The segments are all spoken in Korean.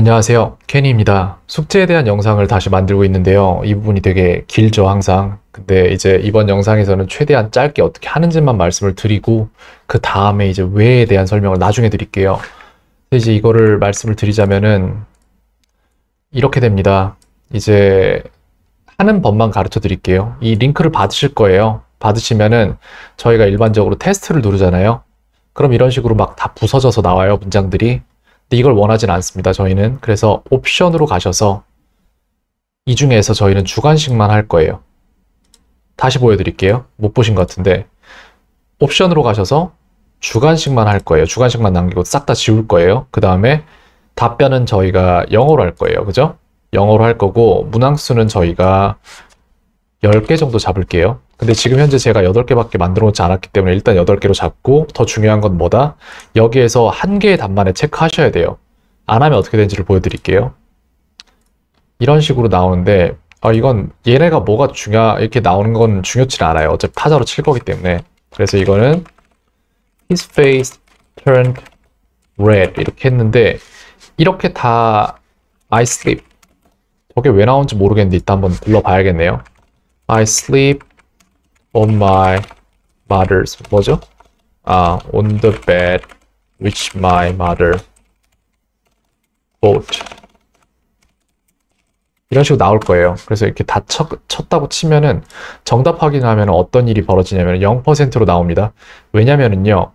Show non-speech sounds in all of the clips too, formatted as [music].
안녕하세요 케니입니다 숙제에 대한 영상을 다시 만들고 있는데요 이 부분이 되게 길죠 항상 근데 이제 이번 영상에서는 최대한 짧게 어떻게 하는지만 말씀을 드리고 그 다음에 이제 왜에 대한 설명을 나중에 드릴게요 이제 이거를 말씀을 드리자면은 이렇게 됩니다 이제 하는 법만 가르쳐 드릴게요 이 링크를 받으실 거예요 받으시면은 저희가 일반적으로 테스트를 누르잖아요 그럼 이런 식으로 막 다 부서져서 나와요 문장들이 근데 이걸 원하진 않습니다. 저희는 그래서 옵션으로 가셔서 이 중에서 저희는 주관식만 할 거예요. 다시 보여드릴게요. 못 보신 것 같은데 옵션으로 가셔서 주관식만 할 거예요. 주관식만 남기고 싹 다 지울 거예요. 그 다음에 답변은 저희가 영어로 할 거예요. 그죠? 영어로 할 거고 문항수는 저희가 10개 정도 잡을게요. 근데 지금 현재 제가 8개밖에 만들어 놓지 않았기 때문에 일단 8개로 잡고 더 중요한 건 뭐다? 여기에서 한 개의 답만에 체크하셔야 돼요. 안 하면 어떻게 되는지를 보여드릴게요. 이런 식으로 나오는데 아 이건 얘네가 뭐가 중요 이렇게 나오는 건 중요치 않아요. 어차피 타자로 칠 거기 때문에 그래서 이거는 his face turned red 이렇게 했는데 이렇게 다 I sleep 저게 왜 나온지 모르겠는데 이따 한번 둘러봐야겠네요. I sleep on my mother's 뭐죠? 아, on the bed which my mother bought. 이런 식으로 나올 거예요. 그래서 이렇게 다 쳐, 쳤다고 치면은 정답 확인하면 어떤 일이 벌어지냐면 0%로 나옵니다. 왜냐면은요.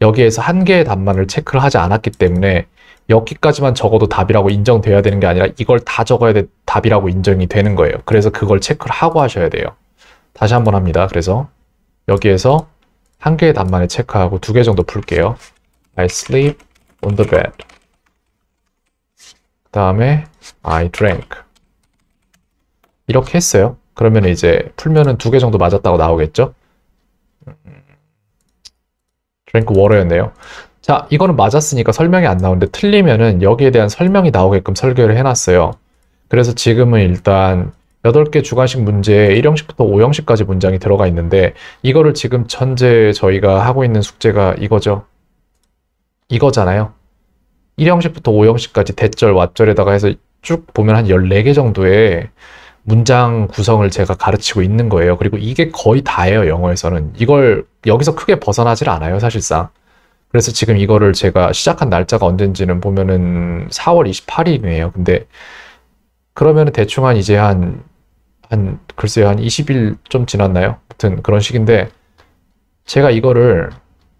여기에서 한 개의 답만을 체크를 하지 않았기 때문에 여기까지만 적어도 답이라고 인정돼야 되는 게 아니라 이걸 다 적어야 돼, 답이라고 인정이 되는 거예요. 그래서 그걸 체크를 하고 하셔야 돼요. 다시 한번 합니다. 그래서 여기에서 한 개의 단만을 체크하고 두 개 정도 풀게요. I sleep on the bed. 그 다음에 I drank. 이렇게 했어요. 그러면 이제 풀면은 두 개 정도 맞았다고 나오겠죠? drink w a t e r 였네요 자, 이거는 맞았으니까 설명이 안 나오는데 틀리면은 여기에 대한 설명이 나오게끔 설계를 해놨어요. 그래서 지금은 일단 8개 주관식 문제에 1형식부터5형식까지 문장이 들어가 있는데 이거를 지금 현재 저희가 하고 있는 숙제가 이거죠. 이거잖아요. 1형식부터5형식까지 대절, 왓절에다가 해서 쭉 보면 한1 4개 정도의 문장 구성을 제가 가르치고 있는 거예요. 그리고 이게 거의 다예요, 영어에서는. 이걸 여기서 크게 벗어나질 않아요, 사실상. 그래서 지금 이거를 제가 시작한 날짜가 언젠지는 보면은 4월 28일이에요. 근데 그러면 대충 한 이제 한, 한, 글쎄요, 한 20일 좀 지났나요? 아무튼 그런 식인데, 제가 이거를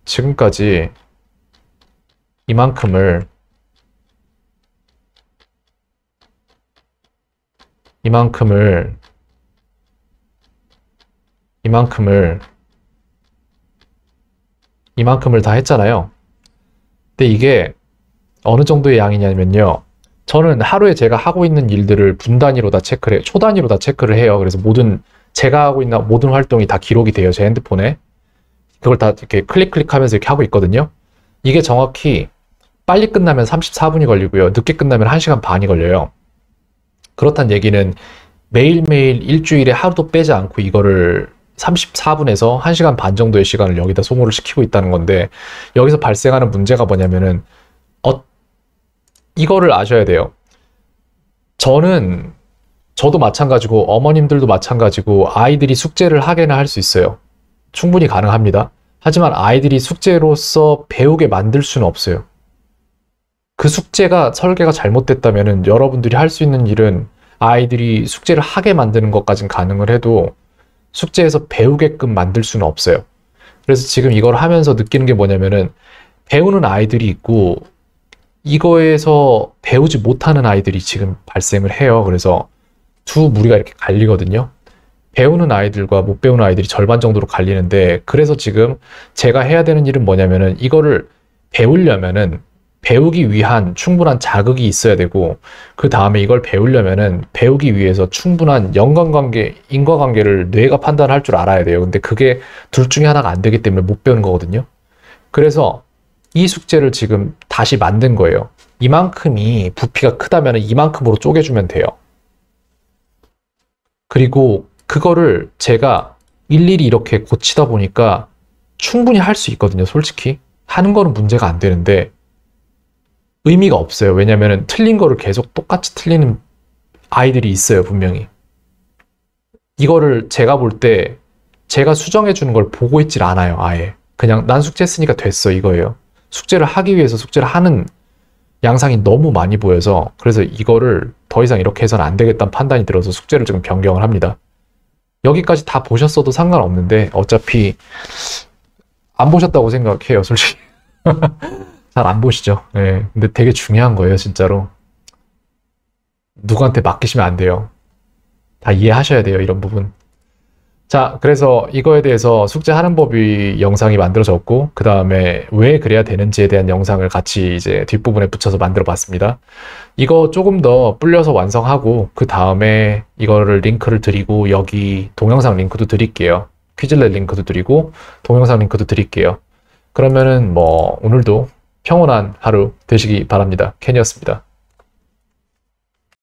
지금까지 이만큼을 이만큼을 이만큼을 이만큼을 다 했잖아요. 근데 이게 어느 정도의 양이냐면요. 저는 하루에 제가 하고 있는 일들을 분 단위로 다 체크를 해요. 초 단위로 다 체크를 해요. 그래서 모든 제가 하고 있는 모든 활동이 다 기록이 돼요. 제 핸드폰에. 그걸 다 이렇게 클릭 클릭하면서 이렇게 하고 있거든요. 이게 정확히 빨리 끝나면 34분이 걸리고요. 늦게 끝나면 1시간 반이 걸려요. 그렇단 얘기는 매일매일 일주일에 하루도 빼지 않고 이거를 34분에서 1시간 반 정도의 시간을 여기다 소모를 시키고 있다는 건데 여기서 발생하는 문제가 뭐냐면은 이거를 아셔야 돼요. 저는 저도 마찬가지고 어머님들도 마찬가지고 아이들이 숙제를 하게나 할수 있어요. 충분히 가능합니다. 하지만 아이들이 숙제로서 배우게 만들 수는 없어요. 그 숙제가 설계가 잘못됐다면 여러분들이 할 수 있는 일은 아이들이 숙제를 하게 만드는 것까진 가능을 해도 숙제에서 배우게끔 만들 수는 없어요. 그래서 지금 이걸 하면서 느끼는 게 뭐냐면은 배우는 아이들이 있고 이거에서 배우지 못하는 아이들이 지금 발생을 해요. 그래서 두 무리가 이렇게 갈리거든요. 배우는 아이들과 못 배우는 아이들이 절반 정도로 갈리는데 그래서 지금 제가 해야 되는 일은 뭐냐면은 이거를 배우려면은 배우기 위한 충분한 자극이 있어야 되고 그 다음에 이걸 배우려면은 배우기 위해서 충분한 연관관계 인과관계를 뇌가 판단할 줄 알아야 돼요. 근데 그게 둘 중에 하나가 안 되기 때문에 못 배우는 거거든요. 그래서 이 숙제를 지금 다시 만든 거예요. 이만큼이 부피가 크다면 이만큼으로 쪼개주면 돼요. 그리고 그거를 제가 일일이 이렇게 고치다 보니까 충분히 할 수 있거든요, 솔직히. 하는 거는 문제가 안 되는데 의미가 없어요. 왜냐면 틀린 거를 계속 똑같이 틀리는 아이들이 있어요, 분명히. 이거를 제가 볼 때 제가 수정해 주는 걸 보고 있질 않아요, 아예. 그냥 난 숙제했으니까 됐어, 이거예요. 숙제를 하기 위해서 숙제를 하는 양상이 너무 많이 보여서 그래서 이거를 더 이상 이렇게 해서는 안 되겠다는 판단이 들어서 숙제를 지금 변경을 합니다. 여기까지 다 보셨어도 상관없는데 어차피 안 보셨다고 생각해요, 솔직히. [laughs] 잘 안 보시죠. 예. 네. 근데 되게 중요한 거예요, 진짜로. 누구한테 맡기시면 안 돼요. 다 이해하셔야 돼요, 이런 부분. 자, 그래서 이거에 대해서 숙제하는 법이 영상이 만들어졌고, 그 다음에 왜 그래야 되는지에 대한 영상을 같이 이제 뒷부분에 붙여서 만들어 봤습니다. 이거 조금 더 불려서 완성하고, 그 다음에 이거를 링크를 드리고, 여기 동영상 링크도 드릴게요. 퀴즐렛 링크도 드리고, 동영상 링크도 드릴게요. 그러면은 뭐, 오늘도 평온한 하루 되시기 바랍니다. 켄이었습니다.